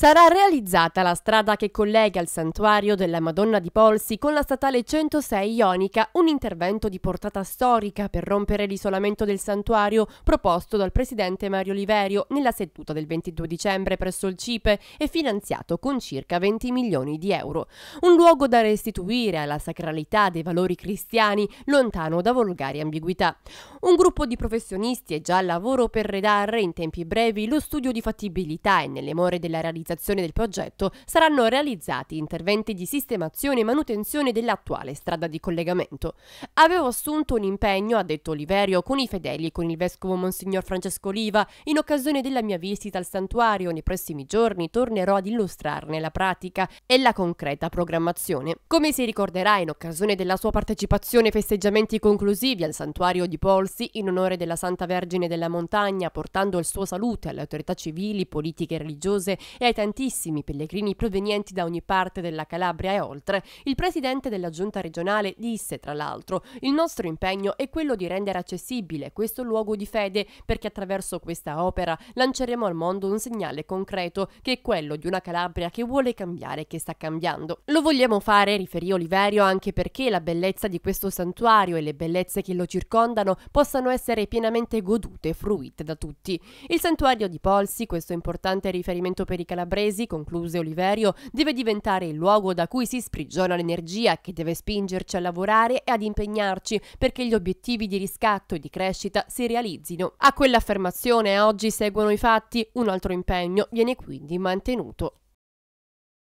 Sarà realizzata la strada che collega il santuario della Madonna di Polsi con la statale 106 Ionica, un intervento di portata storica per rompere l'isolamento del santuario proposto dal presidente Mario Liverio nella seduta del 22 dicembre presso il Cipe e finanziato con circa 20 milioni di euro. Un luogo da restituire alla sacralità dei valori cristiani, lontano da volgari ambiguità. Un gruppo di professionisti è già al lavoro per redare in tempi brevi lo studio di fattibilità e nelle more della realizzazione realizzazione del progetto saranno realizzati interventi di sistemazione e manutenzione dell'attuale strada di collegamento. Avevo assunto un impegno, ha detto Oliverio, con i fedeli e con il vescovo Monsignor Francesco Liva in occasione della mia visita al santuario. Nei prossimi giorni tornerò ad illustrarne la pratica e la concreta programmazione. Come si ricorderà in occasione della sua partecipazione ai festeggiamenti conclusivi al santuario di Polsi in onore della Santa Vergine della Montagna, portando il suo saluto alle autorità civili, politiche e religiose e ai tantissimi pellegrini provenienti da ogni parte della Calabria e oltre, il presidente della giunta regionale disse, tra l'altro, il nostro impegno è quello di rendere accessibile questo luogo di fede perché attraverso questa opera lanceremo al mondo un segnale concreto che è quello di una Calabria che vuole cambiare e che sta cambiando. Lo vogliamo fare, riferì Oliverio, anche perché la bellezza di questo santuario e le bellezze che lo circondano possano essere pienamente godute e fruite da tutti. Il santuario di Polsi, questo importante riferimento per i calabresi, calabresi, concluse Oliverio, deve diventare il luogo da cui si sprigiona l'energia che deve spingerci a lavorare e ad impegnarci perché gli obiettivi di riscatto e di crescita si realizzino. A quell'affermazione oggi seguono i fatti, un altro impegno viene quindi mantenuto.